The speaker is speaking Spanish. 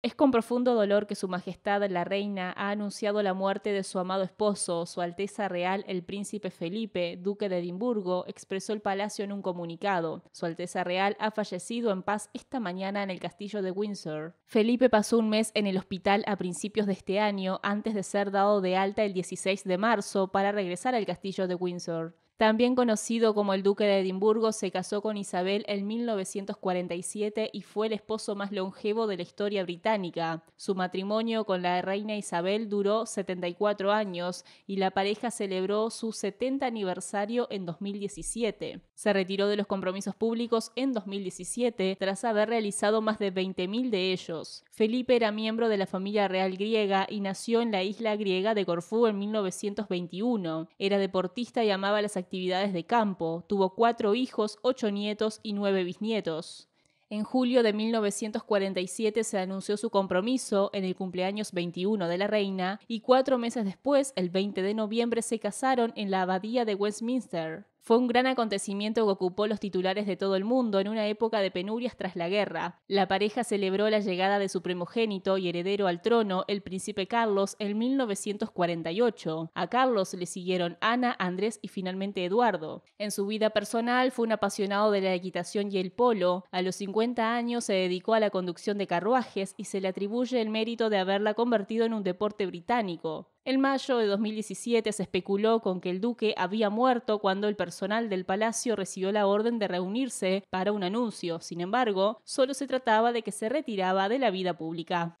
Es con profundo dolor que Su Majestad la Reina ha anunciado la muerte de su amado esposo, Su Alteza Real el Príncipe Felipe, Duque de Edimburgo, expresó el Palacio en un comunicado. Su Alteza Real ha fallecido en paz esta mañana en el castillo de Windsor. Felipe pasó un mes en el hospital a principios de este año, antes de ser dado de alta el 16 de marzo para regresar al castillo de Windsor. También conocido como el Duque de Edimburgo, se casó con Isabel en 1947 y fue el esposo más longevo de la historia británica. Su matrimonio con la reina Isabel duró 74 años y la pareja celebró su 70 aniversario en 2017. Se retiró de los compromisos públicos en 2017 tras haber realizado más de 20.000 de ellos. Felipe era miembro de la familia real griega y nació en la isla griega de Corfú en 1921. Era deportista y amaba las actividades de campo, tuvo cuatro hijos, ocho nietos y nueve bisnietos. En julio de 1947 se anunció su compromiso en el cumpleaños 21 de la reina y cuatro meses después, el 20 de noviembre, se casaron en la abadía de Westminster. Fue un gran acontecimiento que ocupó los titulares de todo el mundo en una época de penurias tras la guerra. La pareja celebró la llegada de su primogénito y heredero al trono, el príncipe Carlos, en 1948. A Carlos le siguieron Ana, Andrés y finalmente Eduardo. En su vida personal fue un apasionado de la equitación y el polo. A los 50 años se dedicó a la conducción de carruajes y se le atribuye el mérito de haberla convertido en un deporte británico. En mayo de 2017 se especuló con que el duque había muerto cuando el personal del palacio recibió la orden de reunirse para un anuncio. Sin embargo, solo se trataba de que se retiraba de la vida pública.